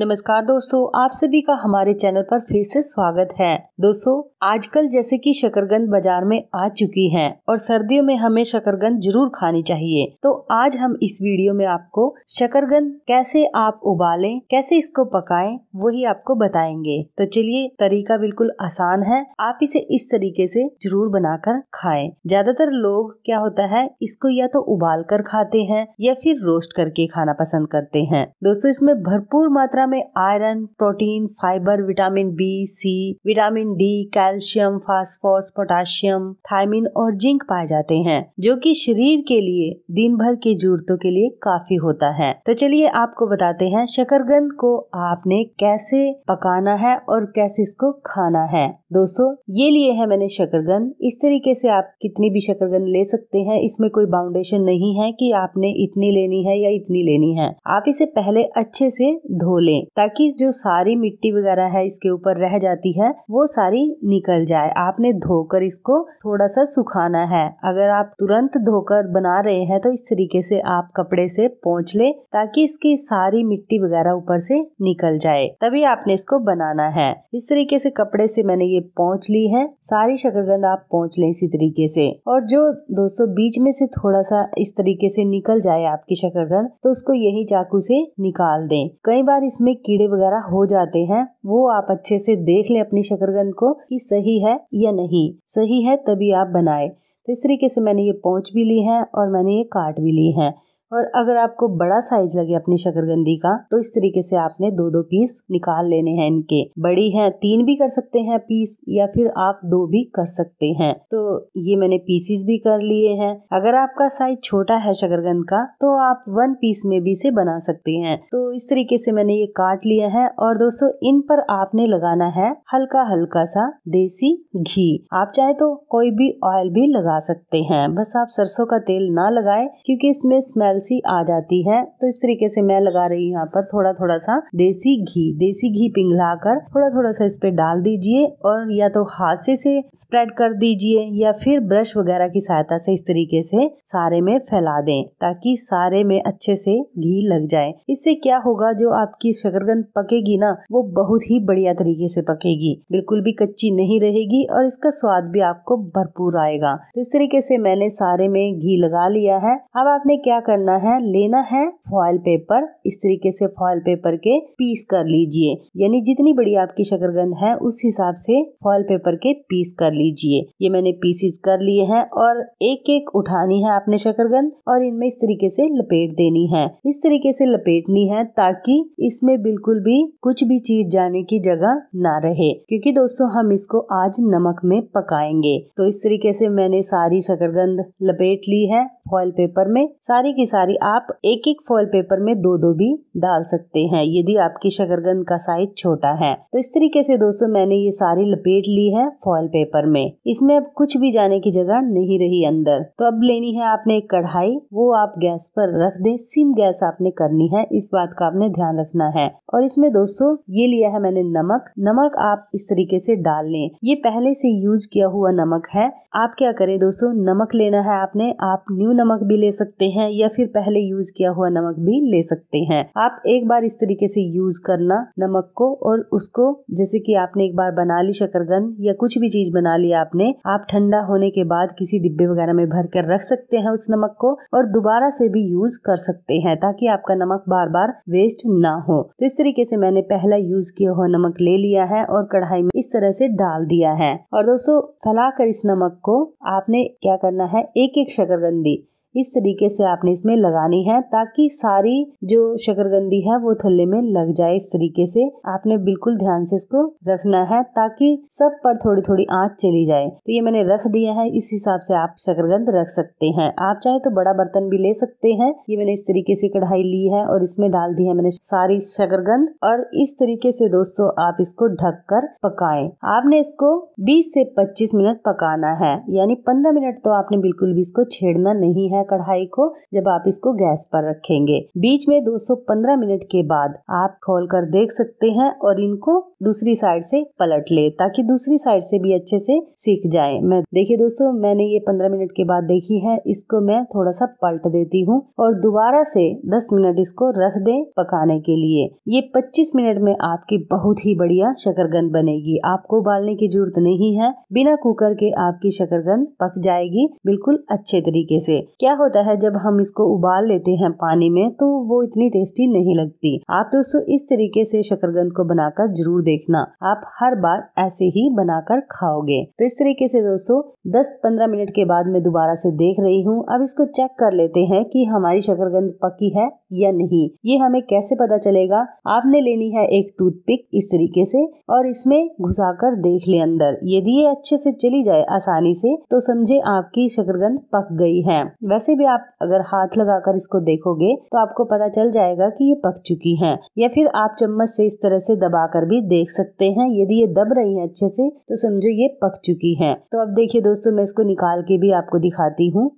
नमस्कार दोस्तों आप सभी का हमारे चैनल पर फिर से स्वागत है दोस्तों आजकल जैसे कि शकरगंद बाजार में आ चुकी है और सर्दियों में हमें शकरगंद जरूर खानी चाहिए तो आज हम इस वीडियो में आपको शकरगंद कैसे आप उबालें कैसे इसको पकाएं वही आपको बताएंगे तो चलिए तरीका बिल्कुल आसान है आप इसे इस तरीके से जरूर बनाकर खाए ज्यादातर लोग क्या होता है इसको या तो उबाल कर खाते हैं या फिर रोस्ट करके खाना पसंद करते हैं दोस्तों इसमें भरपूर मात्रा में iron protein fibre vitamin B C vitamin D calcium phosphorus potassium thiamine और जिंक पाए जाते हैं जो कि शरीर के लिए दिन भर की जरूरतों के लिए काफी होता है तो चलिए आपको बताते हैं शकरगंद को आपने कैसे पकाना है और कैसे इसको खाना है दोस्तों ये लिए है मैंने शकरगंद इस तरीके से आप कितनी भी शकरगंद ले सकते हैं इसमें कोई बाउंडेशन नहीं है कि आपने इतनी लेनी है या इतनी लेनी है आप इसे पहले अच्छे से धो लें दें ताकि जो सारी मिट्टी वगैरह है इसके ऊपर रह जाती है वो सारी निकल जाए आपने धोकर इसको थोड़ा सा सुखाना है अगर आप तुरंत धोकर बना रहे हैं तो इस तरीके से आप कपड़े से पोंछ ले ताकि इसकी सारी मिट्टी वगैरह ऊपर से निकल जाए तभी आपने इसको बनाना है इस तरीके से कपड़े से मैंने ये पोंछ ली है सारी शकरगंद आप पोंछ लें इसी तरीके से और जो दोस्तों बीच में से थोड़ा सा इस तरीके से निकल जाए आपकी शकरगंद तो उसको यही चाकू से निकाल दें कई बार इस इसमें कीड़े वगैरह हो जाते हैं वो आप अच्छे से देख लें अपनी शकरगंद को कि सही है या नहीं सही है तभी आप बनाए तो इस तरीके से मैंने ये पहुँच भी ली है और मैंने ये काट भी ली है और अगर आपको बड़ा साइज लगे अपनी शकरगंदी का तो इस तरीके से आपने दो दो पीस निकाल लेने हैं इनके बड़ी है तीन भी कर सकते हैं पीस या फिर आप दो भी कर सकते हैं तो ये मैंने पीसीस भी कर लिए हैं अगर आपका साइज छोटा है शकरगंद का तो आप वन पीस में भी इसे बना सकते हैं तो इस तरीके से मैंने ये काट लिया है और दोस्तों इन पर आपने लगाना है हल्का हल्का सा देसी घी आप चाहे तो कोई भी ऑयल भी लगा सकते हैं बस आप सरसों का तेल ना लगाए क्योंकि इसमें स्मेल स्मेल सी आ जाती है तो इस तरीके से मैं लगा रही हूँ यहाँ पर थोड़ा थोड़ा सा देसी घी देसी घी पिघला कर थोड़ा थोड़ा सा इस पे डाल दीजिए और या तो हाथ से से स्प्रेड कर दीजिए या फिर ब्रश वगैरह की सहायता से इस तरीके से सारे में फैला दें ताकि सारे में अच्छे से घी लग जाए इससे क्या होगा जो आपकी शकरकंद पकेगी ना वो बहुत ही बढ़िया तरीके से पकेगी बिल्कुल भी कच्ची नहीं रहेगी और इसका स्वाद भी आपको भरपूर आएगा तो इस तरीके से मैंने सारे में घी लगा लिया है अब आपने क्या करना करना है लेना है फॉयल पेपर इस तरीके से फॉयल पेपर के पीस कर लीजिए यानी जितनी बड़ी आपकी शकरगंद है उस हिसाब से फॉयल पेपर के पीस कर लीजिए ये मैंने पीसीस कर लिए हैं और एक एक उठानी है आपने शकरगंद और इनमें इस तरीके से लपेट देनी है इस तरीके से लपेटनी है ताकि इसमें बिल्कुल भी कुछ भी चीज जाने की जगह ना रहे क्योंकि दोस्तों हम इसको आज नमक में पकाएंगे तो इस तरीके से मैंने सारी शकरगंद लपेट ली है फॉइल पेपर में सारी की सारी आप एक एक फॉइल पेपर में दो दो भी डाल सकते हैं यदि आपकी शकरगंद का साइज छोटा है तो इस तरीके से दोस्तों मैंने ये सारी लपेट ली है फॉइल पेपर में इसमें अब कुछ भी जाने की जगह नहीं रही अंदर तो अब लेनी है आपने एक कढ़ाई वो आप गैस पर रख दे सिम गैस आपने करनी है इस बात का आपने ध्यान रखना है और इसमें दोस्तों ये लिया है मैंने नमक नमक आप इस तरीके से डाल लें ये पहले से यूज किया हुआ नमक है आप क्या करें दोस्तों नमक लेना है आपने आप न्यू नमक भी ले सकते हैं या फिर पहले यूज किया हुआ नमक भी ले सकते हैं आप एक बार इस तरीके से यूज करना नमक को और उसको जैसे कि आपने एक बार बना ली शकरगन या कुछ भी चीज बना ली आपने आप ठंडा होने के बाद किसी डिब्बे वगैरह में भर कर रख सकते हैं उस नमक को और दोबारा से भी यूज कर सकते हैं ताकि आपका नमक बार बार वेस्ट ना हो तो इस तरीके से मैंने पहला यूज किया हुआ नमक ले लिया है और कढ़ाई में इस तरह से डाल दिया है और दोस्तों फैला कर इस नमक को आपने क्या करना है एक एक शकरगंदी इस तरीके से आपने इसमें लगानी है ताकि सारी जो शकरगंदी है वो थल्ले में लग जाए इस तरीके से आपने बिल्कुल ध्यान से इसको रखना है ताकि सब पर थोड़ी थोड़ी आंच चली जाए तो ये मैंने रख दिया है इस हिसाब से आप शकरगंद रख सकते हैं आप चाहे तो बड़ा बर्तन भी ले सकते हैं ये मैंने इस तरीके से कढ़ाई ली है और इसमें डाल दी है मैंने सारी शकरगंद और इस तरीके से दोस्तों आप इसको ढक कर पकाए आपने इसको बीस से पच्चीस मिनट पकाना है यानी पंद्रह मिनट तो आपने बिल्कुल भी इसको छेड़ना नहीं है है कढ़ाई को जब आप इसको गैस पर रखेंगे बीच में 215 मिनट के बाद आप खोल कर देख सकते हैं और इनको दूसरी साइड से पलट ले ताकि दूसरी साइड से भी अच्छे से सीख जाए मैं देखिए दोस्तों मैंने ये 15 मिनट के बाद देखी है इसको मैं थोड़ा सा पलट देती हूँ और दोबारा से दस मिनट इसको रख दे पकाने के लिए ये पच्चीस मिनट में आपकी बहुत ही बढ़िया शकरगंद बनेगी आपको उबालने की जरूरत नहीं है बिना कुकर के आपकी शकरगंद पक जाएगी बिल्कुल अच्छे तरीके से क्या क्या होता है जब हम इसको उबाल लेते हैं पानी में तो वो इतनी टेस्टी नहीं लगती आप दोस्तों इस तरीके से शकरगंद को बनाकर जरूर देखना आप हर बार ऐसे ही बनाकर खाओगे तो इस तरीके से दोस्तों 10-15 मिनट के बाद मैं दोबारा से देख रही हूँ अब इसको चेक कर लेते हैं कि हमारी शकरगंद पकी है या नहीं ये हमें कैसे पता चलेगा आपने लेनी है एक टूथपिक इस तरीके से और इसमें घुसाकर देख ले अंदर यदि ये अच्छे से चली जाए आसानी से तो समझे आपकी शकरगंद पक गई है वैसे भी आप अगर हाथ लगाकर इसको देखोगे तो आपको पता चल जाएगा कि ये पक चुकी है या फिर आप चम्मच से इस तरह से दबाकर भी देख सकते हैं यदि ये दब रही है अच्छे से तो समझो ये पक चुकी है तो अब देखिए दोस्तों मैं इसको निकाल के भी आपको दिखाती हूँ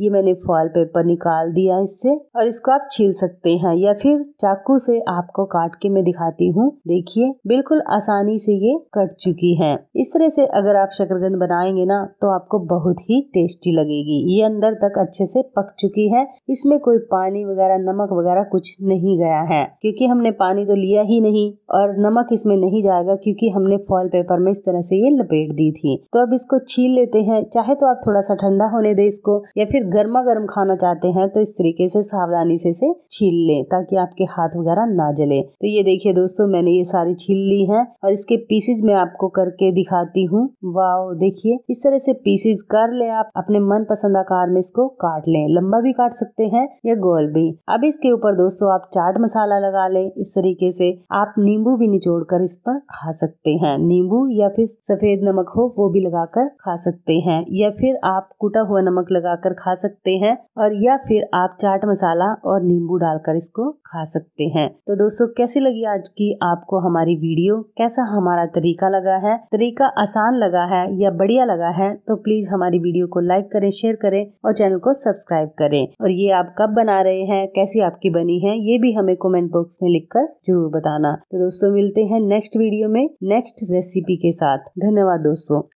ये मैंने फॉल पेपर निकाल दिया इससे और इसको आप छील सकते हैं या फिर चाकू से आपको काट के मैं दिखाती हूँ देखिए बिल्कुल आसानी से ये कट चुकी है इस तरह से अगर आप शकरगंद बनाएंगे ना तो आपको बहुत ही टेस्टी लगेगी ये अंदर तक अच्छे से पक चुकी है इसमें कोई पानी वगैरह नमक वगैरह कुछ नहीं गया है क्योंकि हमने पानी तो लिया ही नहीं और नमक इसमें नहीं जाएगा क्योंकि हमने फॉल पेपर में इस तरह से ये लपेट दी थी तो अब इसको छील लेते हैं चाहे तो आप थोड़ा सा ठंडा होने दे इसको या फिर गर्मा गर्म खाना चाहते हैं तो इस तरीके से सावधानी से इसे छील लें ताकि आपके हाथ वगैरह ना जले तो ये देखिए दोस्तों मैंने ये सारी छील ली है और इसके पीसेज मैं आपको करके दिखाती हूँ वाओ देखिए इस तरह से पीसेज कर ले आप अपने मन पसंद आकार में इसको काट लें लंबा भी काट सकते हैं या गोल भी अब इसके ऊपर दोस्तों आप चाट मसाला लगा लें इस तरीके से आप नींबू भी निचोड़ कर इस पर खा सकते हैं नींबू या फिर सफेद नमक हो वो भी लगाकर खा सकते हैं या फिर आप कुटा हुआ नमक लगाकर खा सकते हैं और या फिर आप चाट मसाला और नींबू डालकर इसको खा सकते हैं तो दोस्तों कैसी लगी आज की आपको हमारी वीडियो कैसा हमारा तरीका लगा है तरीका आसान लगा है या बढ़िया लगा है तो प्लीज हमारी वीडियो को लाइक करें शेयर करें और चैनल को सब्सक्राइब करें और ये आप कब बना रहे हैं कैसी आपकी बनी है ये भी हमें कॉमेंट बॉक्स में कर जरूर बताना तो दोस्तों मिलते हैं नेक्स्ट वीडियो में नेक्स्ट रेसिपी के साथ धन्यवाद दोस्तों